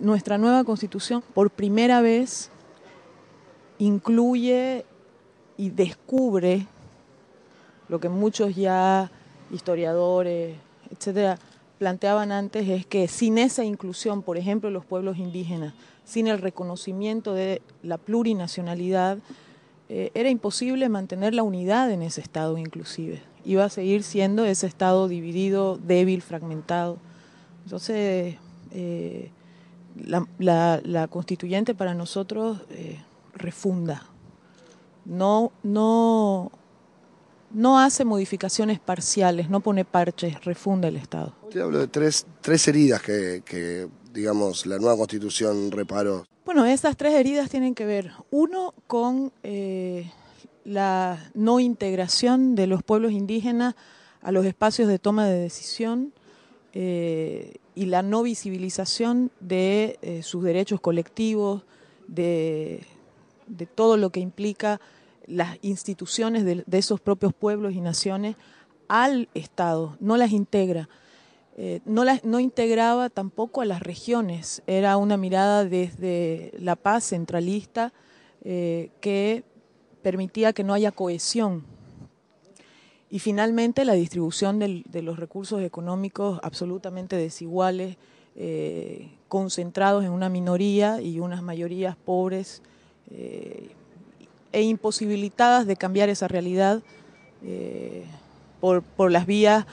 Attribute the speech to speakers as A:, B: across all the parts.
A: nuestra nueva constitución por primera vez incluye y descubre lo que muchos ya historiadores, etcétera, planteaban antes es que sin esa inclusión, por ejemplo, los pueblos indígenas, sin el reconocimiento de la plurinacionalidad, eh, era imposible mantener la unidad en ese Estado inclusive. Iba a seguir siendo ese Estado dividido, débil, fragmentado. Entonces, eh, la, constituyente para nosotros eh, refunda, no, no, no hace modificaciones parciales, no pone parches, refunda el Estado.
B: yo hablo de tres, tres heridas que, digamos, la nueva Constitución reparó.
A: Bueno, esas tres heridas tienen que ver, uno, con eh, la no integración de los pueblos indígenas a los espacios de toma de decisión eh, y la no visibilización de eh, sus derechos colectivos, de, todo lo que implica las instituciones de, esos propios pueblos y naciones al Estado, no las integra. Eh, no, integraba tampoco a las regiones, era una mirada desde la paz centralista eh, que permitía que no haya cohesión y finalmente la distribución de los recursos económicos absolutamente desiguales, eh, concentrados en una minoría y unas mayorías pobres eh, e imposibilitadas de cambiar esa realidad eh, por, por, las vías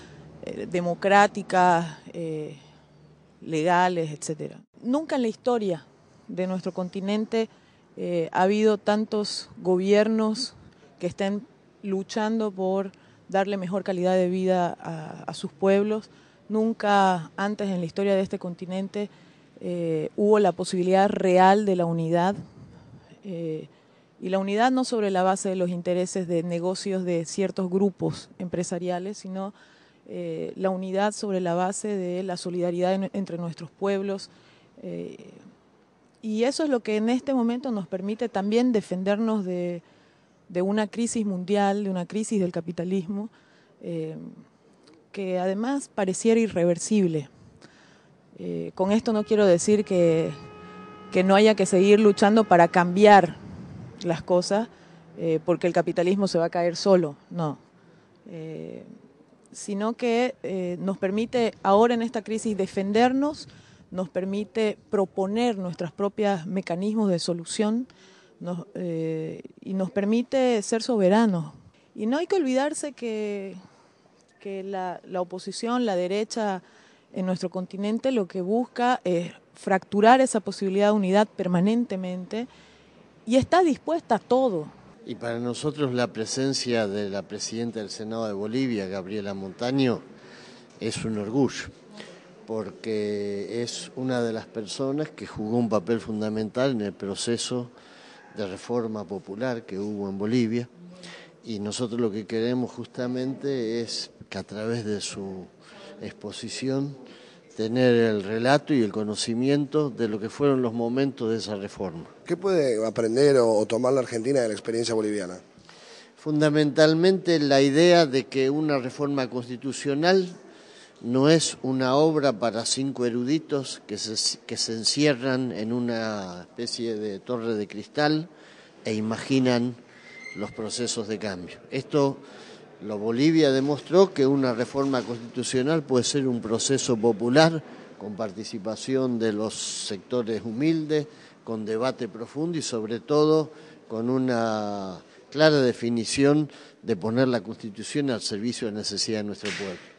A: democráticas, legales, etc. Nunca en la historia de nuestro continente ha habido tantos gobiernos que estén luchando por darle mejor calidad de vida a, sus pueblos. Nunca antes en la historia de este continente eh, hubo la posibilidad real de la unidad. Eh, y la unidad no sobre la base de los intereses de negocios de ciertos grupos empresariales, sino eh, la unidad sobre la base de la solidaridad entre nuestros pueblos. y eso es lo que en este momento nos permite también defendernos de, de una crisis mundial, de una crisis del capitalismo, eh, que además pareciera irreversible. Eh, con esto no quiero decir que, que, no haya que seguir luchando para cambiar las cosas, eh, porque el capitalismo se va a caer solo, no. sino que nos permite ahora en esta crisis defendernos, nos permite proponer nuestros propios mecanismos de solución, eh, y nos permite ser soberanos. Y no hay que olvidarse que, que la, la, oposición, la derecha en nuestro continente lo que busca es fracturar esa posibilidad de unidad permanentemente y está dispuesta a todo.
B: Y para nosotros la presencia de la presidenta del Senado de Bolivia, Gabriela Montaño, es un orgullo porque es una de las personas que jugó un papel fundamental en el proceso de reforma popular que hubo en Bolivia y nosotros lo que queremos justamente es que a través de su exposición tener el relato y el conocimiento de lo que fueron los momentos de esa reforma. ¿Qué puede aprender o tomar la Argentina de la experiencia boliviana? Fundamentalmente la idea de que una reforma constitucional no es una obra para cinco eruditos que se, encierran en una especie de torre de cristal e imaginan los procesos de cambio. Esto lo Bolivia demostró que una reforma constitucional puede ser un proceso popular con participación de los sectores humildes, con debate profundo y sobre todo con una clara definición de poner la Constitución al servicio de necesidad de nuestro pueblo.